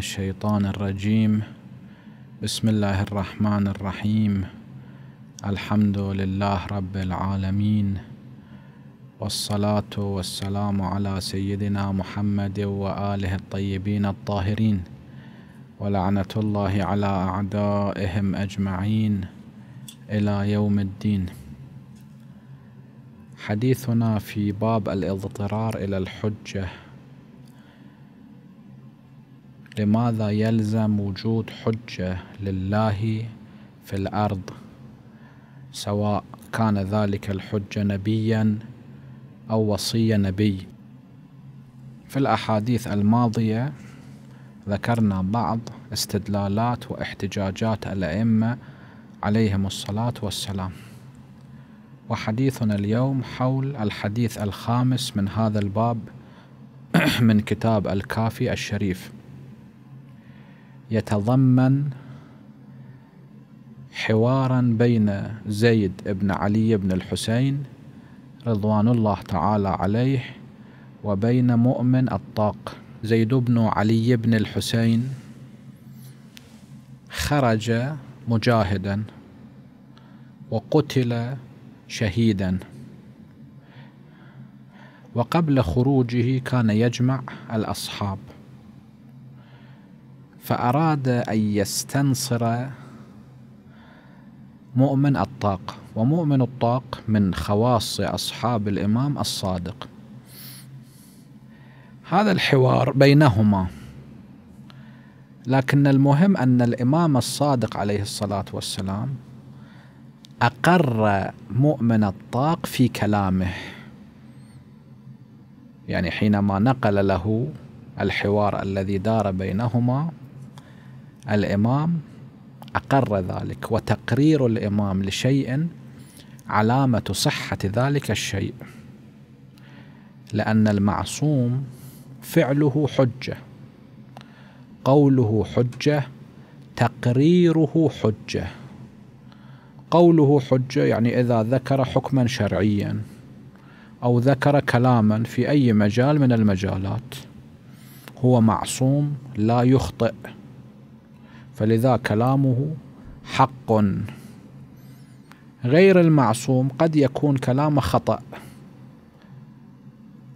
الشيطان الرجيم بسم الله الرحمن الرحيم الحمد لله رب العالمين والصلاة والسلام على سيدنا محمد وآله الطيبين الطاهرين ولعنة الله على أعدائهم أجمعين إلى يوم الدين حديثنا في باب الاضطرار إلى الحجة لماذا يلزم وجود حجة لله في الأرض سواء كان ذلك الحجة نبيا أو وصي نبي في الأحاديث الماضية ذكرنا بعض استدلالات واحتجاجات الأئمة عليهم الصلاة والسلام وحديثنا اليوم حول الحديث الخامس من هذا الباب من كتاب الكافي الشريف يتضمن حوارا بين زيد بن علي بن الحسين رضوان الله تعالى عليه وبين مؤمن الطاق زيد بن علي بن الحسين خرج مجاهدا وقتل شهيدا وقبل خروجه كان يجمع الأصحاب فأراد أن يستنصر مؤمن الطاق ومؤمن الطاق من خواص أصحاب الإمام الصادق هذا الحوار بينهما لكن المهم أن الإمام الصادق عليه الصلاة والسلام أقر مؤمن الطاق في كلامه يعني حينما نقل له الحوار الذي دار بينهما الإمام أقر ذلك وتقرير الإمام لشيء علامة صحة ذلك الشيء لأن المعصوم فعله حجة قوله حجة تقريره حجة قوله حجة يعني إذا ذكر حكما شرعيا أو ذكر كلاما في أي مجال من المجالات هو معصوم لا يخطئ فلذا كلامه حق غير المعصوم قد يكون كلامه خطأ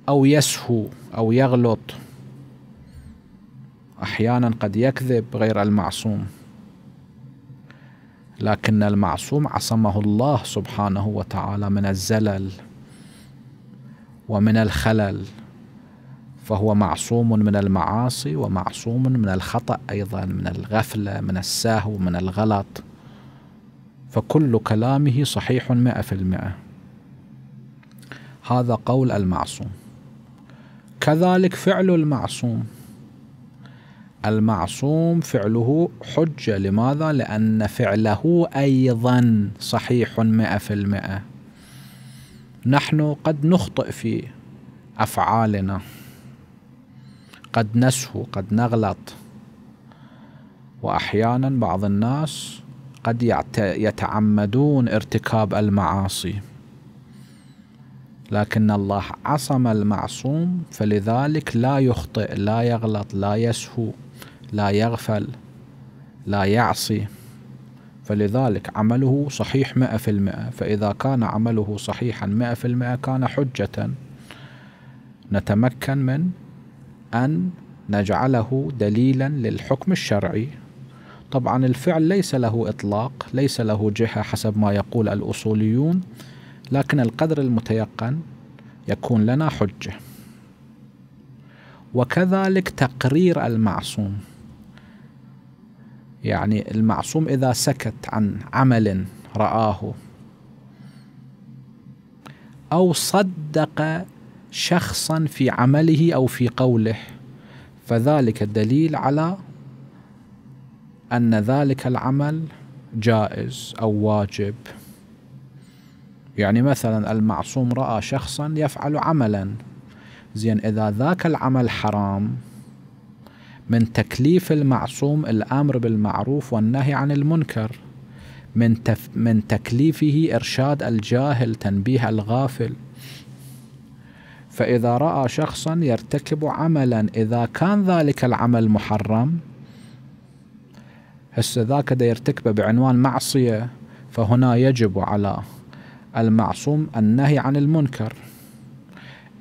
أو يسهو أو يغلط أحيانا قد يكذب غير المعصوم لكن المعصوم عصمه الله سبحانه وتعالى من الزلل ومن الخلل فهو معصوم من المعاصي ومعصوم من الخطأ أيضا من الغفلة من السهو من الغلط فكل كلامه صحيح مئة في المئة هذا قول المعصوم كذلك فعل المعصوم المعصوم فعله حجة لماذا؟ لأن فعله أيضا صحيح مئة في المئة نحن قد نخطئ في أفعالنا قد نسهو قد نغلط واحيانا بعض الناس قد يتعمدون ارتكاب المعاصي لكن الله عصم المعصوم فلذلك لا يخطئ لا يغلط لا يسهو لا يغفل لا يعصي فلذلك عمله صحيح مئة في المئة فإذا كان عمله صحيحا مئة في المئة كان حجة نتمكن من أن نجعله دليلا للحكم الشرعي طبعا الفعل ليس له إطلاق ليس له جهة حسب ما يقول الأصوليون لكن القدر المتيقن يكون لنا حجة وكذلك تقرير المعصوم يعني المعصوم إذا سكت عن عمل رآه أو صدق شخصا في عمله او في قوله فذلك دليل على ان ذلك العمل جائز او واجب يعني مثلا المعصوم راى شخصا يفعل عملا زين اذا ذاك العمل حرام من تكليف المعصوم الامر بالمعروف والنهي عن المنكر من تف من تكليفه ارشاد الجاهل تنبيه الغافل فإذا رأى شخصا يرتكب عملا إذا كان ذلك العمل محرم هسه ذاك دا يرتكبه بعنوان معصية فهنا يجب على المعصوم النهي عن المنكر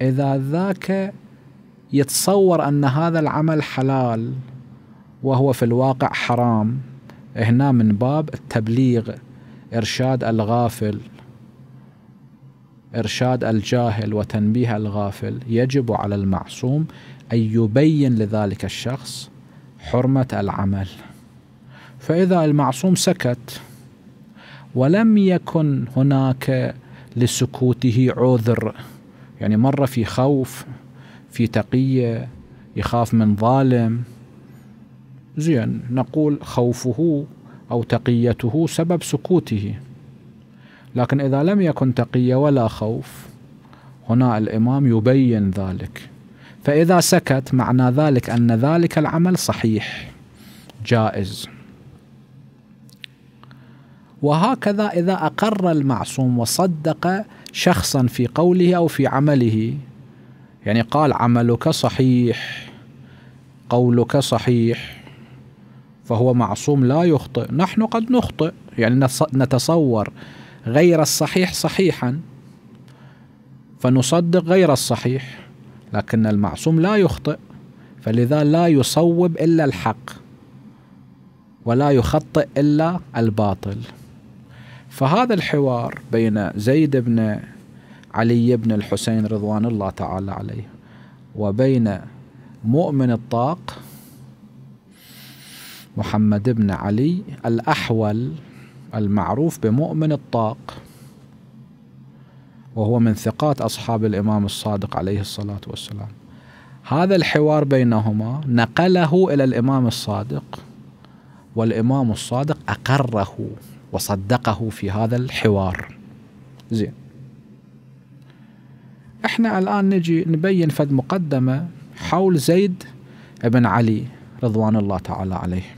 إذا ذاك يتصور أن هذا العمل حلال وهو في الواقع حرام هنا من باب التبليغ إرشاد الغافل إرشاد الجاهل وتنبيه الغافل يجب على المعصوم أن يبين لذلك الشخص حرمة العمل فإذا المعصوم سكت ولم يكن هناك لسكوته عذر يعني مرة في خوف في تقية يخاف من ظالم زين نقول خوفه أو تقيته سبب سكوته لكن إذا لم يكن تقية ولا خوف هنا الإمام يبين ذلك فإذا سكت معنى ذلك أن ذلك العمل صحيح جائز وهكذا إذا أقر المعصوم وصدق شخصا في قوله أو في عمله يعني قال عملك صحيح قولك صحيح فهو معصوم لا يخطئ نحن قد نخطئ يعني نتصور غير الصحيح صحيحا فنصدق غير الصحيح لكن المعصوم لا يخطئ فلذا لا يصوب الا الحق ولا يخطئ الا الباطل فهذا الحوار بين زيد بن علي بن الحسين رضوان الله تعالى عليه وبين مؤمن الطاق محمد بن علي الأحول المعروف بمؤمن الطاق وهو من ثقات أصحاب الإمام الصادق عليه الصلاة والسلام هذا الحوار بينهما نقله إلى الإمام الصادق والإمام الصادق أقره وصدقه في هذا الحوار زين احنا الآن نجي نبين فد مقدمة حول زيد بن علي رضوان الله تعالى عليه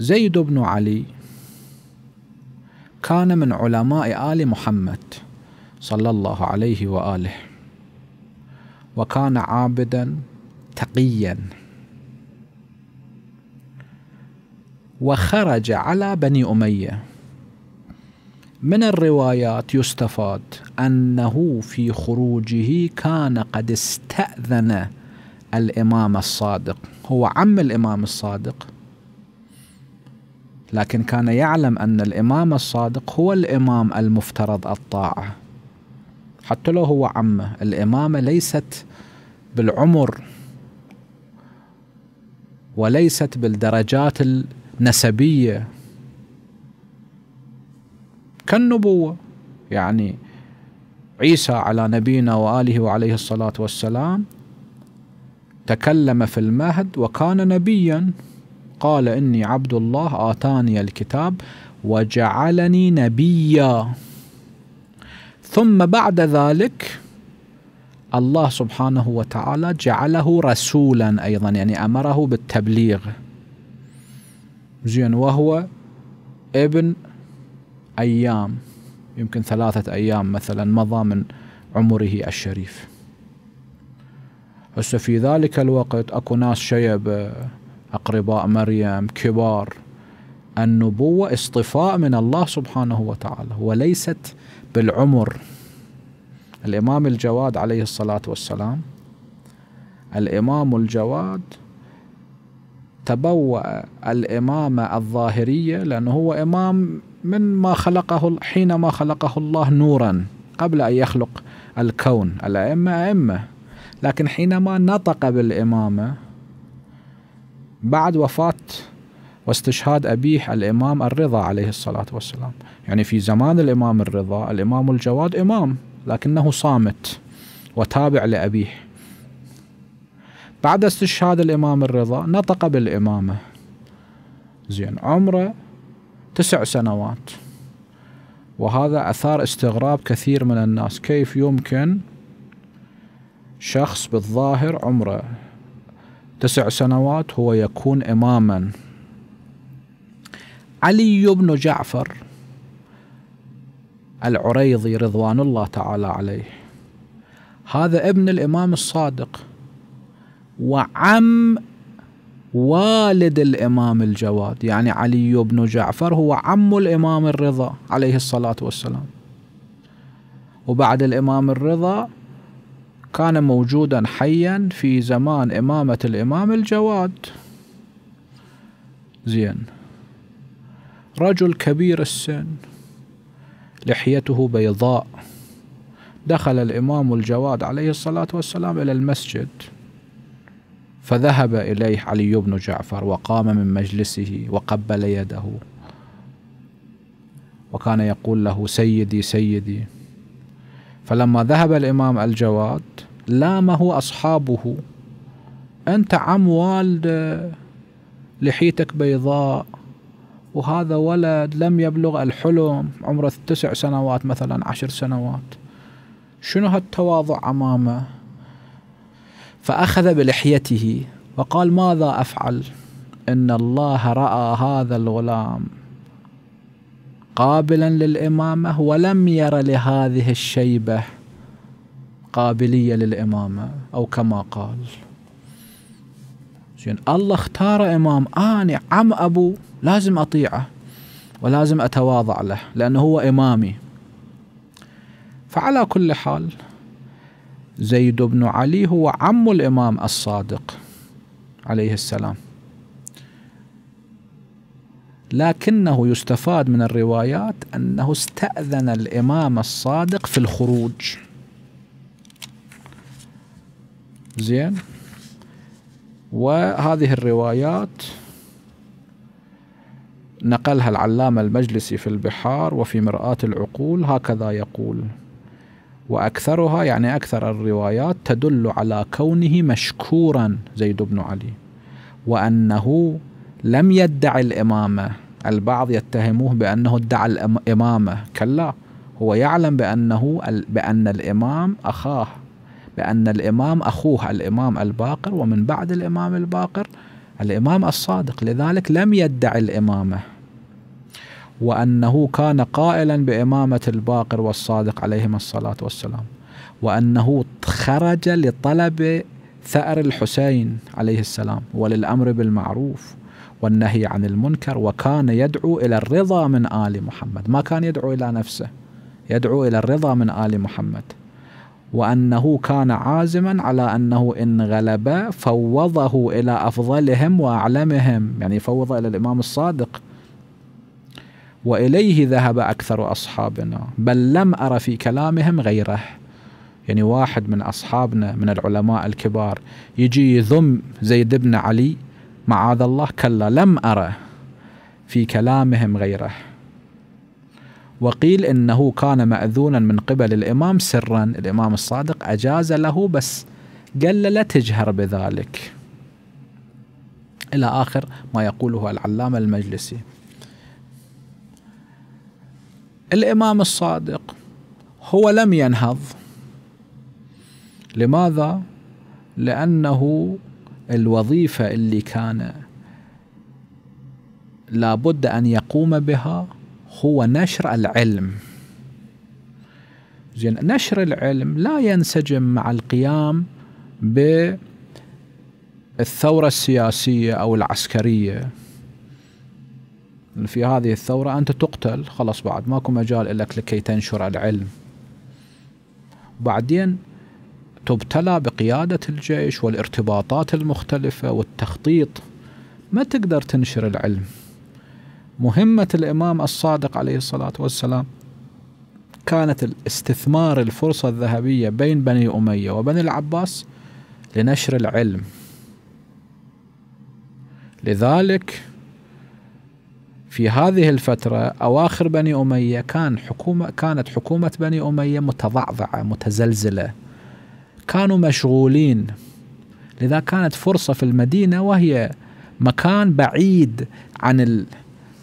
زيد بن علي كان من علماء آل محمد صلى الله عليه وآله وكان عابدا تقيا وخرج على بني أمية من الروايات يستفاد أنه في خروجه كان قد استأذن الإمام الصادق هو عم الإمام الصادق لكن كان يعلم أن الإمام الصادق هو الإمام المفترض الطاعة حتى لو هو عمه الإمامة ليست بالعمر وليست بالدرجات النسبية كالنبوة يعني عيسى على نبينا وآله وعليه الصلاة والسلام تكلم في المهد وكان نبياً قال إني عبد الله آتاني الكتاب وجعلني نبيا ثم بعد ذلك الله سبحانه وتعالى جعله رسولا أيضا يعني أمره بالتبليغ زين وهو ابن أيام يمكن ثلاثة أيام مثلا مضى من عمره الشريف هسه في ذلك الوقت اكو ناس شيبه أقرباء مريم كبار النبوة اصطفاء من الله سبحانه وتعالى وليست بالعمر الإمام الجواد عليه الصلاة والسلام الإمام الجواد تبوأ الإمامة الظاهرية لأنه هو إمام من ما خلقه حينما خلقه الله نورا قبل أن يخلق الكون الأئمة أئمة لكن حينما نطق بالإمامة بعد وفاة واستشهاد أبيه الإمام الرضا عليه الصلاة والسلام يعني في زمان الإمام الرضا الإمام الجواد إمام لكنه صامت وتابع لأبيه بعد استشهاد الإمام الرضا نطق بالإمامة زين عمره تسع سنوات وهذا أثار استغراب كثير من الناس كيف يمكن شخص بالظاهر عمره تسع سنوات هو يكون إماما علي بن جعفر العريضي رضوان الله تعالى عليه هذا ابن الإمام الصادق وعم والد الإمام الجواد يعني علي بن جعفر هو عم الإمام الرضا عليه الصلاة والسلام وبعد الإمام الرضا كان موجودا حيا في زمان إمامة الإمام الجواد زين رجل كبير السن لحيته بيضاء دخل الإمام الجواد عليه الصلاة والسلام إلى المسجد فذهب إليه علي بن جعفر وقام من مجلسه وقبل يده وكان يقول له سيدي سيدي فلما ذهب الإمام الجواد لامه أصحابه أنت عم والده لحيتك بيضاء وهذا ولد لم يبلغ الحلم عمره تسع سنوات مثلا عشر سنوات شنو هالتواضع أمامه فأخذ بلحيته وقال ماذا أفعل إن الله رأى هذا الغلام قابلا للإمامة ولم ير لهذه الشيبة قابلية للإمامة أو كما قال زين الله اختار إمام أنا عم أبو لازم أطيعه ولازم أتواضع له لأنه هو إمامي فعلى كل حال زيد بن علي هو عم الإمام الصادق عليه السلام لكنه يستفاد من الروايات أنه استأذن الإمام الصادق في الخروج زين وهذه الروايات نقلها العلامة المجلسي في البحار وفي مرآة العقول هكذا يقول وأكثرها يعني أكثر الروايات تدل على كونه مشكورا زيد بن علي وأنه لم يدعي الإمامة البعض يتهموه بأنه ادعى الإمامة كلا هو يعلم بأنه بأن الإمام أخاه بأن الإمام أخوه الإمام الباقر ومن بعد الإمام الباقر الإمام الصادق لذلك لم يدعي الإمامة وأنه كان قائلا بإمامة الباقر والصادق عليهما الصلاة والسلام وأنه خرج لطلب ثأر الحسين عليه السلام وللأمر بالمعروف والنهي عن المنكر وكان يدعو إلى الرضا من آل محمد ما كان يدعو إلى نفسه يدعو إلى الرضا من آل محمد وأنه كان عازما على أنه إن غلب فوضه إلى أفضلهم وأعلمهم يعني فوض إلى الإمام الصادق وإليه ذهب أكثر أصحابنا بل لم أر في كلامهم غيره يعني واحد من أصحابنا من العلماء الكبار يجي يذم زيد بن علي معاذ الله كلا لم أرى في كلامهم غيره وقيل إنه كان مأذونا من قبل الإمام سرا الإمام الصادق أجاز له بس قال لا تجهر بذلك إلى آخر ما يقوله العلامة المجلسي الإمام الصادق هو لم ينهض لماذا؟ لأنه الوظيفة اللي كان لابد أن يقوم بها هو نشر العلم زين نشر العلم لا ينسجم مع القيام بالثورة السياسية أو العسكرية في هذه الثورة أنت تقتل خلاص بعد ماكو مجال لك لكي تنشر العلم بعدين تبتلى بقيادة الجيش والارتباطات المختلفة والتخطيط ما تقدر تنشر العلم مهمة الإمام الصادق عليه الصلاة والسلام كانت الاستثمار الفرصة الذهبية بين بني أمية وبني العباس لنشر العلم لذلك في هذه الفترة أواخر بني أمية كان حكومة كانت حكومة بني أمية متضعضعة متزلزلة كانوا مشغولين لذا كانت فرصة في المدينة وهي مكان بعيد عن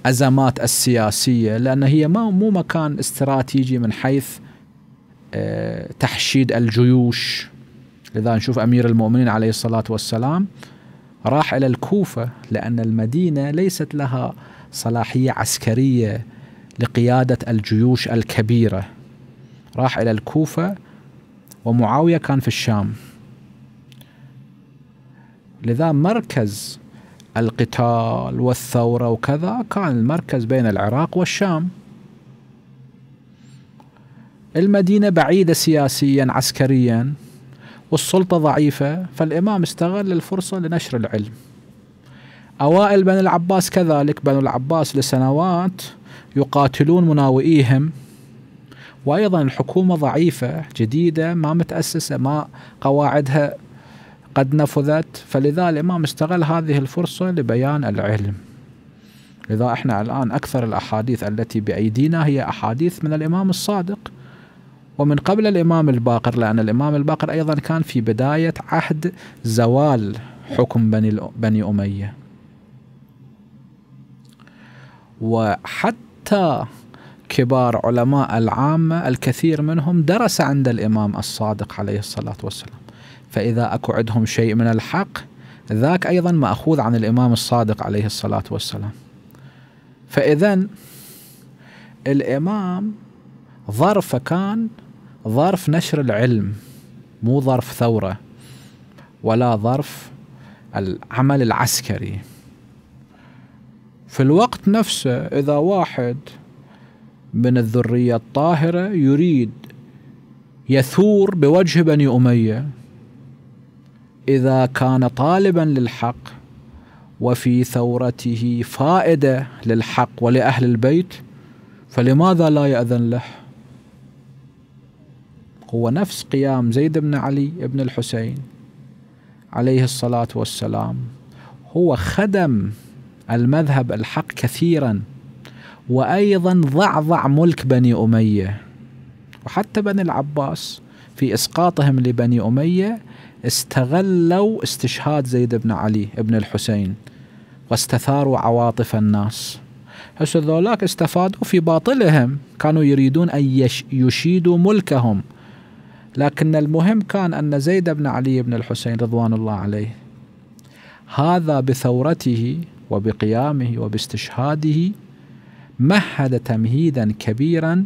الأزمات السياسية لأن هي ما مو مكان استراتيجي من حيث آه، تحشيد الجيوش لذا نشوف أمير المؤمنين عليه الصلاة والسلام راح إلى الكوفة لأن المدينة ليست لها صلاحية عسكرية لقيادة الجيوش الكبيرة راح إلى الكوفة ومعاوية كان في الشام لذا مركز القتال والثورة وكذا كان المركز بين العراق والشام المدينة بعيدة سياسيا عسكريا والسلطة ضعيفة فالإمام استغل الفرصة لنشر العلم أوائل بني العباس كذلك بنو العباس لسنوات يقاتلون مناوئيهم وايضا الحكومه ضعيفه جديده ما متاسسه ما قواعدها قد نفذت فلذا الامام استغل هذه الفرصه لبيان العلم لذا احنا الان اكثر الاحاديث التي بايدينا هي احاديث من الامام الصادق ومن قبل الامام الباقر لان الامام الباقر ايضا كان في بدايه عهد زوال حكم بني بني اميه وحتى كبار علماء العامة الكثير منهم درس عند الإمام الصادق عليه الصلاة والسلام فإذا أكو عندهم شيء من الحق ذاك أيضا مأخوذ عن الإمام الصادق عليه الصلاة والسلام فإذا الإمام ظرفه كان ظرف نشر العلم مو ظرف ثورة ولا ظرف العمل العسكري في الوقت نفسه إذا واحد من الذرية الطاهرة يريد يثور بوجه بني أمية إذا كان طالبا للحق وفي ثورته فائدة للحق ولأهل البيت فلماذا لا يأذن له هو نفس قيام زيد بن علي بن الحسين عليه الصلاة والسلام هو خدم المذهب الحق كثيرا وأيضا ضعضع ملك بني أمية وحتى بني العباس في إسقاطهم لبني أمية استغلوا استشهاد زيد بن علي بن الحسين واستثاروا عواطف الناس هسه ذولاك استفادوا في باطلهم كانوا يريدون أن يشيدوا ملكهم لكن المهم كان أن زيد بن علي بن الحسين رضوان الله عليه هذا بثورته وبقيامه وباستشهاده مهد تمهيدا كبيرا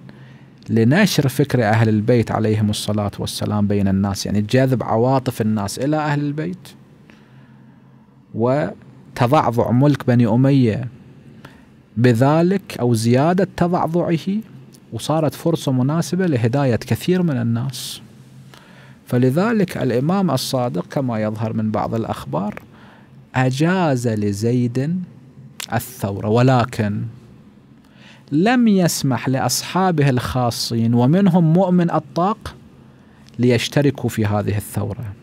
لنشر فكر أهل البيت عليهم الصلاة والسلام بين الناس يعني جذب عواطف الناس إلى أهل البيت وتضعضع ملك بني أمية بذلك أو زيادة تضعضعه وصارت فرصة مناسبة لهداية كثير من الناس فلذلك الإمام الصادق كما يظهر من بعض الأخبار أجاز لزيد الثورة ولكن لم يسمح لاصحابه الخاصين ومنهم مؤمن الطاق ليشتركوا في هذه الثوره.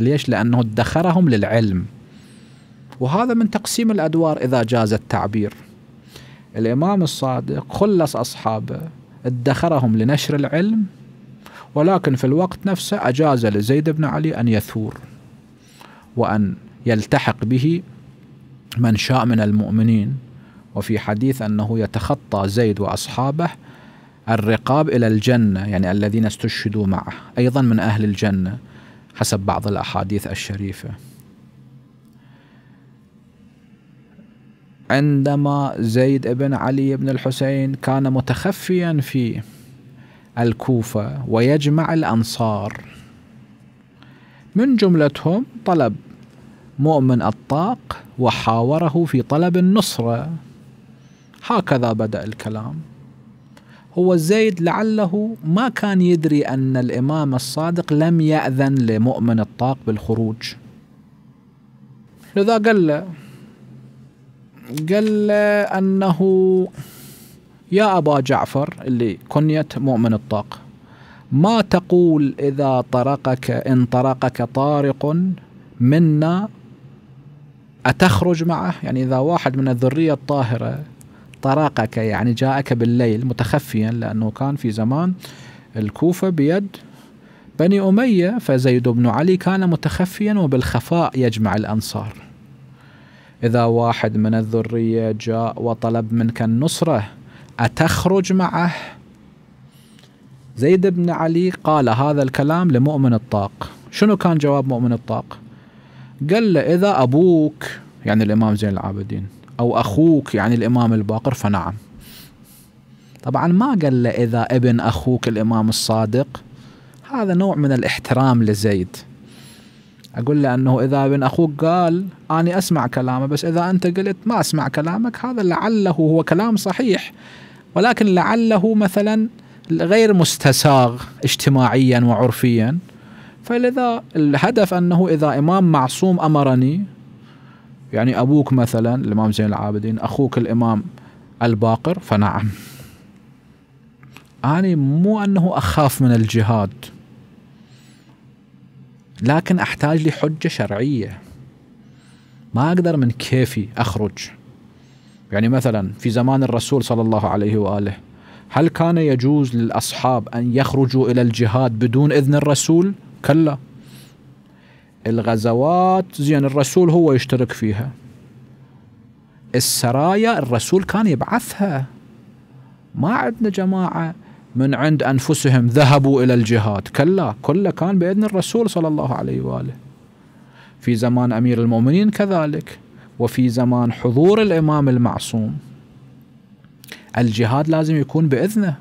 ليش؟ لانه ادخرهم للعلم. وهذا من تقسيم الادوار اذا جاز التعبير. الامام الصادق خلص اصحابه ادخرهم لنشر العلم ولكن في الوقت نفسه اجاز لزيد بن علي ان يثور وان يلتحق به من شاء من المؤمنين وفي حديث أنه يتخطى زيد وأصحابه الرقاب إلى الجنة يعني الذين استشهدوا معه أيضا من أهل الجنة حسب بعض الأحاديث الشريفة عندما زيد بن علي بن الحسين كان متخفيا في الكوفة ويجمع الأنصار من جملتهم طلب مؤمن الطاق وحاوره في طلب النصرة هكذا بدأ الكلام هو زيد لعله ما كان يدري أن الإمام الصادق لم يأذن لمؤمن الطاق بالخروج لذا قال له قال له أنه يا أبا جعفر اللي كنية مؤمن الطاق ما تقول إذا طرقك إن طرقك طارق منا أتخرج معه يعني إذا واحد من الذرية الطاهرة طرقك يعني جاءك بالليل متخفيا لأنه كان في زمان الكوفة بيد بني أمية فزيد بن علي كان متخفيا وبالخفاء يجمع الأنصار إذا واحد من الذرية جاء وطلب منك النصرة أتخرج معه زيد بن علي قال هذا الكلام لمؤمن الطاق شنو كان جواب مؤمن الطاق قال له إذا أبوك يعني الإمام زين العابدين أو أخوك يعني الإمام الباقر فنعم طبعا ما قال له إذا ابن أخوك الإمام الصادق هذا نوع من الاحترام لزيد أقول له أنه إذا ابن أخوك قال أنا أسمع كلامه بس إذا أنت قلت ما أسمع كلامك هذا لعله هو كلام صحيح ولكن لعله مثلا غير مستساغ اجتماعيا وعرفيا فلذا الهدف أنه إذا إمام معصوم أمرني يعني أبوك مثلا الإمام زين العابدين أخوك الإمام الباقر فنعم أنا مو أنه أخاف من الجهاد لكن أحتاج لحجة شرعية ما أقدر من كيفي أخرج يعني مثلا في زمان الرسول صلى الله عليه وآله هل كان يجوز للأصحاب أن يخرجوا إلى الجهاد بدون إذن الرسول؟ كلا الغزوات زين الرسول هو يشترك فيها السرايا الرسول كان يبعثها ما عندنا جماعة من عند أنفسهم ذهبوا إلى الجهاد كلا كله كان بإذن الرسول صلى الله عليه وآله في زمان أمير المؤمنين كذلك وفي زمان حضور الإمام المعصوم الجهاد لازم يكون بإذنه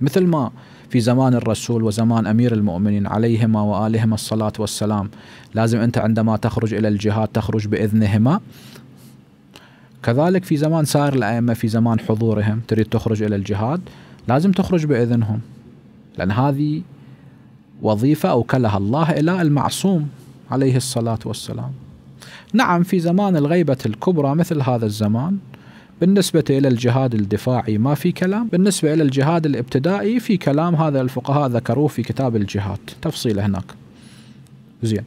مثل ما في زمان الرسول وزمان أمير المؤمنين عليهما وآلهما الصلاة والسلام لازم أنت عندما تخرج إلى الجهاد تخرج بإذنهما كذلك في زمان سائر الأئمة في زمان حضورهم تريد تخرج إلى الجهاد لازم تخرج بإذنهم لأن هذه وظيفة أوكلها الله إلى المعصوم عليه الصلاة والسلام نعم في زمان الغيبة الكبرى مثل هذا الزمان بالنسبة إلى الجهاد الدفاعي ما في كلام بالنسبة إلى الجهاد الابتدائي في كلام هذا الفقهاء ذكروه في كتاب الجهاد تفصيل هناك زين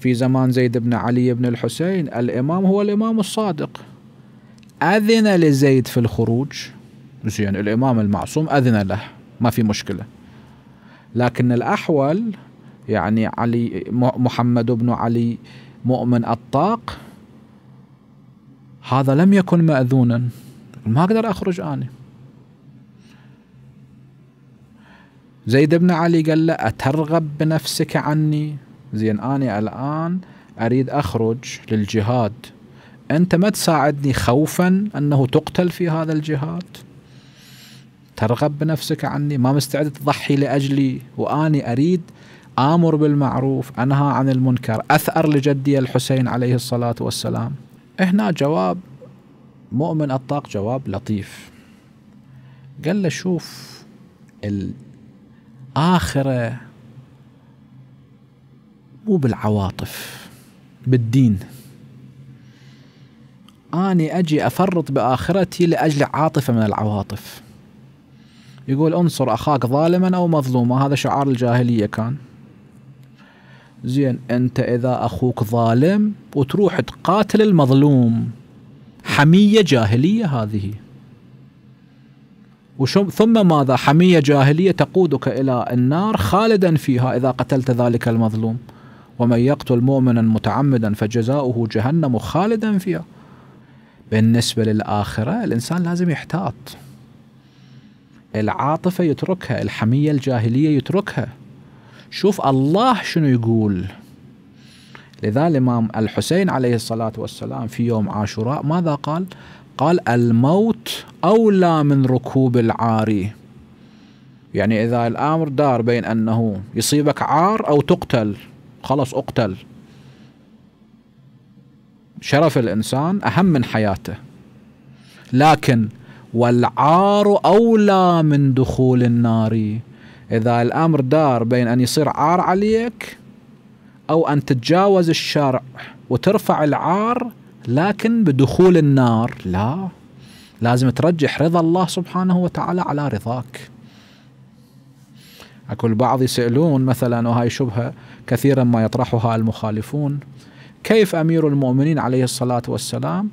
في زمان زيد بن علي بن الحسين الإمام هو الإمام الصادق أذن لزيد في الخروج زين الإمام المعصوم أذن له ما في مشكلة لكن الأحول يعني علي محمد بن علي مؤمن الطاق هذا لم يكن مأذونا ما أقدر أخرج أنا زيد بن علي قال له أترغب بنفسك عني زين أنا الآن أريد أخرج للجهاد أنت ما تساعدني خوفا أنه تقتل في هذا الجهاد ترغب بنفسك عني ما مستعد تضحي لأجلي وأني أريد آمر بالمعروف أنهى عن المنكر أثأر لجدي الحسين عليه الصلاة والسلام هنا جواب مؤمن أطاق جواب لطيف قال له شوف الآخرة مو بالعواطف بالدين أني أجي أفرط بآخرتي لأجل عاطفة من العواطف يقول انصر أخاك ظالما أو مظلوما هذا شعار الجاهلية كان زين انت اذا اخوك ظالم وتروح تقاتل المظلوم حميه جاهليه هذه وشم ثم ماذا حميه جاهليه تقودك الى النار خالدا فيها اذا قتلت ذلك المظلوم ومن يقتل مؤمنا متعمدا فجزاؤه جهنم خالدا فيها بالنسبه للاخره الانسان لازم يحتاط العاطفه يتركها الحميه الجاهليه يتركها شوف الله شنو يقول لذا الإمام الحسين عليه الصلاة والسلام في يوم عاشوراء ماذا قال قال الموت أولى من ركوب العار يعني إذا الأمر دار بين أنه يصيبك عار أو تقتل خلص اقتل شرف الإنسان أهم من حياته لكن والعار أولى من دخول النار إذا الأمر دار بين أن يصير عار عليك أو أن تتجاوز الشرع وترفع العار لكن بدخول النار لا لازم ترجح رضا الله سبحانه وتعالى على رضاك أكو البعض يسألون مثلا وهي شبهة كثيرا ما يطرحها المخالفون كيف أمير المؤمنين عليه الصلاة والسلام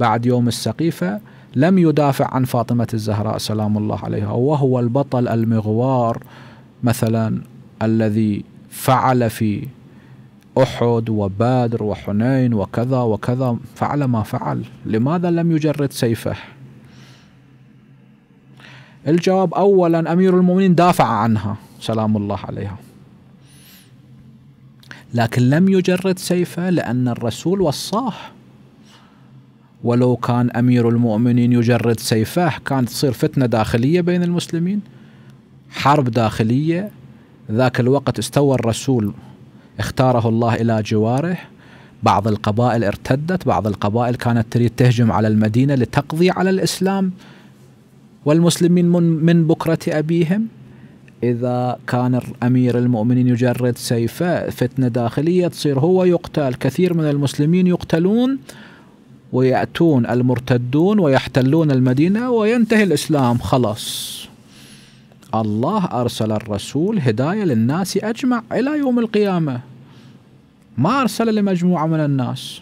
بعد يوم السقيفة لم يدافع عن فاطمة الزهراء سلام الله عليها وهو البطل المغوار مثلا الذي فعل في أحد وبدر وحنين وكذا وكذا فعل ما فعل لماذا لم يجرد سيفه الجواب أولا أمير المؤمنين دافع عنها سلام الله عليها لكن لم يجرد سيفه لأن الرسول وصاه ولو كان أمير المؤمنين يجرد سيفه كانت تصير فتنة داخلية بين المسلمين حرب داخلية ذاك الوقت استوى الرسول اختاره الله إلى جواره بعض القبائل ارتدت بعض القبائل كانت تريد تهجم على المدينة لتقضي على الإسلام والمسلمين من, من بكرة أبيهم إذا كان أمير المؤمنين يجرد سيفه فتنة داخلية تصير هو يقتل كثير من المسلمين يقتلون ويأتون المرتدون ويحتلون المدينة وينتهي الإسلام خلاص الله أرسل الرسول هداية للناس أجمع إلى يوم القيامة ما أرسل لمجموعة من الناس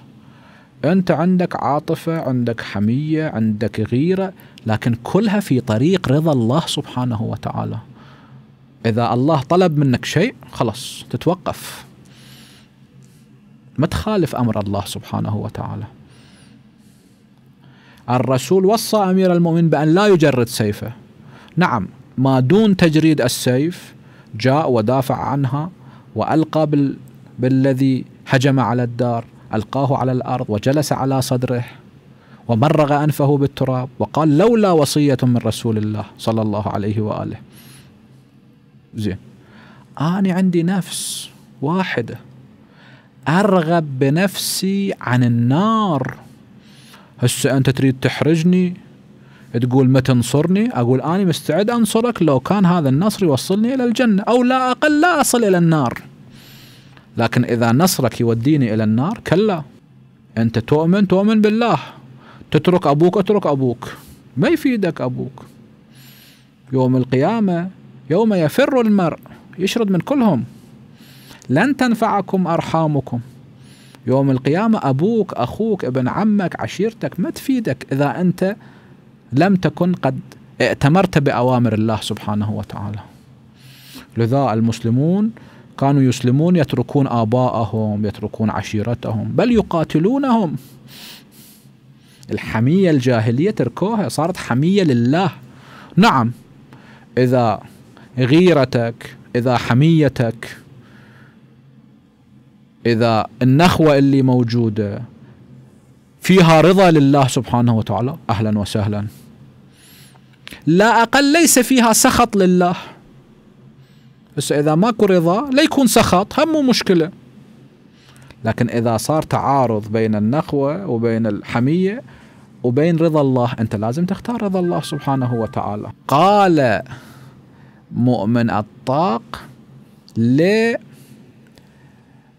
أنت عندك عاطفة عندك حمية عندك غيرة لكن كلها في طريق رضا الله سبحانه وتعالى إذا الله طلب منك شيء خلاص تتوقف ما تخالف أمر الله سبحانه وتعالى الرسول وصى أمير المؤمنين بأن لا يجرد سيفه نعم ما دون تجريد السيف جاء ودافع عنها وألقى بال... بالذي هجم على الدار ألقاه على الأرض وجلس على صدره ومرغ أنفه بالتراب وقال لولا وصية من رسول الله صلى الله عليه وآله زين أنا عندي نفس واحدة أرغب بنفسي عن النار هسه انت تريد تحرجني تقول ما تنصرني اقول اني مستعد انصرك لو كان هذا النصر يوصلني الى الجنه او لا اقل لا اصل الى النار لكن اذا نصرك يوديني الى النار كلا انت تؤمن تؤمن بالله تترك ابوك اترك ابوك ما يفيدك ابوك يوم القيامه يوم يفر المرء يشرد من كلهم لن تنفعكم ارحامكم يوم القيامة أبوك أخوك ابن عمك عشيرتك ما تفيدك إذا أنت لم تكن قد ائتمرت بأوامر الله سبحانه وتعالى لذا المسلمون كانوا يسلمون يتركون آباءهم يتركون عشيرتهم بل يقاتلونهم الحمية الجاهلية تركوها صارت حمية لله نعم إذا غيرتك إذا حميتك اذا النخوه اللي موجوده فيها رضا لله سبحانه وتعالى اهلا وسهلا لا اقل ليس فيها سخط لله بس اذا ماكو رضا لا يكون سخط هم مو مشكله لكن اذا صار تعارض بين النخوه وبين الحميه وبين رضا الله انت لازم تختار رضا الله سبحانه وتعالى قال مؤمن الطاق ليه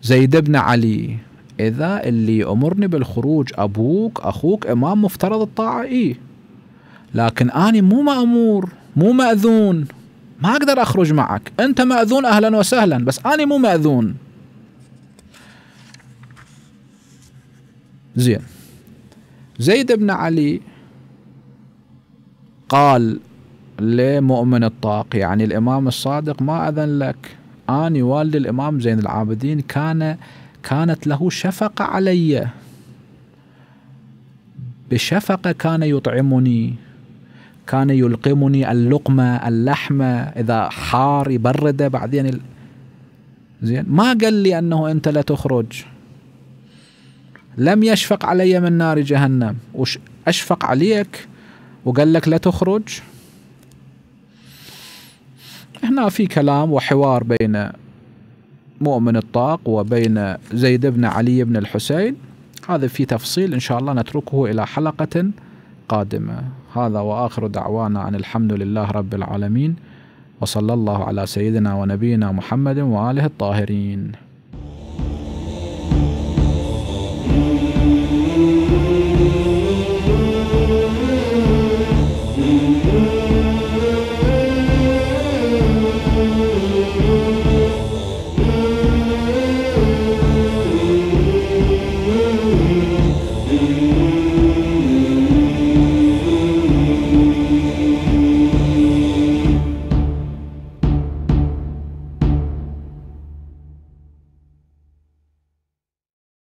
زيد بن علي إذا اللي يأمرني بالخروج أبوك أخوك إمام مفترض الطاعة إيه لكن أنا مو مأمور مو مأذون ما أقدر أخرج معك أنت مأذون أهلا وسهلا بس أنا مو مأذون زين زيد بن علي قال لمؤمن الطاق يعني الإمام الصادق ما أذن لك آني والد الإمام زين العابدين كان كانت له شفقة علي بشفقة كان يطعمني كان يلقمني اللقمة اللحمة إذا حار يبرده بعدين زين ما قال لي أنه أنت لا تخرج لم يشفق علي من نار جهنم وش أشفق عليك وقال لك لا تخرج هنا في كلام وحوار بين مؤمن الطاق وبين زيد بن علي بن الحسين هذا في تفصيل إن شاء الله نتركه إلى حلقة قادمة هذا وآخر دعوانا أن الحمد لله رب العالمين وصلى الله على سيدنا ونبينا محمد وآله الطاهرين